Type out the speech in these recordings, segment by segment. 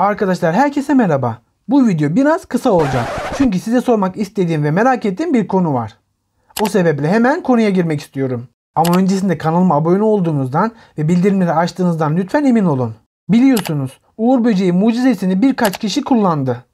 Arkadaşlar herkese merhaba. Bu video biraz kısa olacak. Çünkü size sormak istediğim ve merak ettiğim bir konu var. O sebeple hemen konuya girmek istiyorum. Ama öncesinde kanalıma abone olduğunuzdan ve bildirimleri açtığınızdan lütfen emin olun. Biliyorsunuz Uğur Böceği mucizesini birkaç kişi kullandı.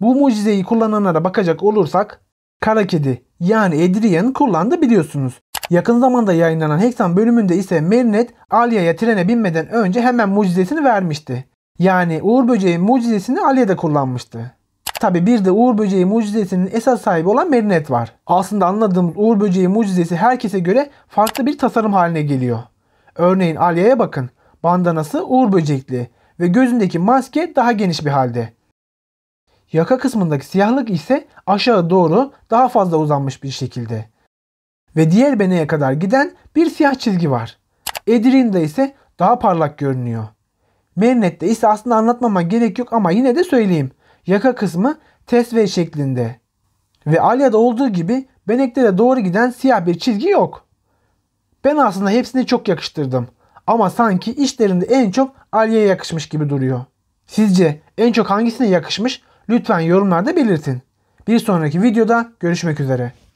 Bu mucizeyi kullananlara bakacak olursak Kara Kedi yani Adrian kullandı biliyorsunuz. Yakın zamanda yayınlanan Hexan bölümünde ise Marinette Alya'ya trene binmeden önce hemen mucizesini vermişti. Yani Uğur böceğinin mucizesini Ali'ye de kullanmıştı. Tabi bir de Uğur Böceği mucizesinin esas sahibi olan Merinet var. Aslında anladığımız Uğur Böceği mucizesi herkese göre farklı bir tasarım haline geliyor. Örneğin Aliye'ye bakın. Bandanası Uğur Böcekli ve gözündeki maske daha geniş bir halde. Yaka kısmındaki siyahlık ise aşağı doğru daha fazla uzanmış bir şekilde. Ve diğer beneye kadar giden bir siyah çizgi var. Edirin'de ise daha parlak görünüyor. Mernet'te ise aslında anlatmama gerek yok ama yine de söyleyeyim. Yaka kısmı tesve şeklinde. Ve Alya'da olduğu gibi Benek'te doğru giden siyah bir çizgi yok. Ben aslında hepsini çok yakıştırdım. Ama sanki işlerinde en çok Alya'ya yakışmış gibi duruyor. Sizce en çok hangisine yakışmış? Lütfen yorumlarda belirtin. Bir sonraki videoda görüşmek üzere.